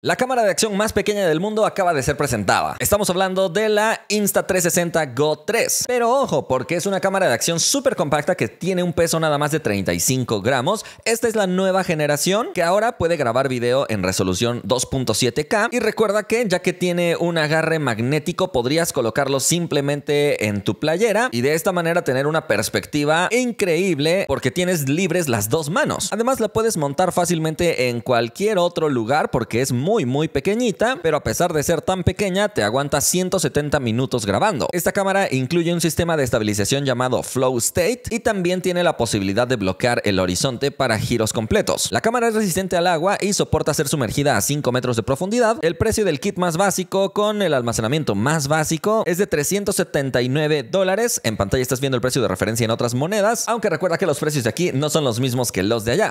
La cámara de acción más pequeña del mundo acaba de ser presentada. Estamos hablando de la Insta360 Go 3. Pero ojo, porque es una cámara de acción súper compacta que tiene un peso nada más de 35 gramos. Esta es la nueva generación que ahora puede grabar video en resolución 2.7K. Y recuerda que ya que tiene un agarre magnético, podrías colocarlo simplemente en tu playera y de esta manera tener una perspectiva increíble porque tienes libres las dos manos. Además la puedes montar fácilmente en cualquier otro lugar porque es muy muy muy pequeñita, pero a pesar de ser tan pequeña te aguanta 170 minutos grabando. Esta cámara incluye un sistema de estabilización llamado Flow State y también tiene la posibilidad de bloquear el horizonte para giros completos. La cámara es resistente al agua y soporta ser sumergida a 5 metros de profundidad. El precio del kit más básico con el almacenamiento más básico es de 379 dólares. En pantalla estás viendo el precio de referencia en otras monedas, aunque recuerda que los precios de aquí no son los mismos que los de allá.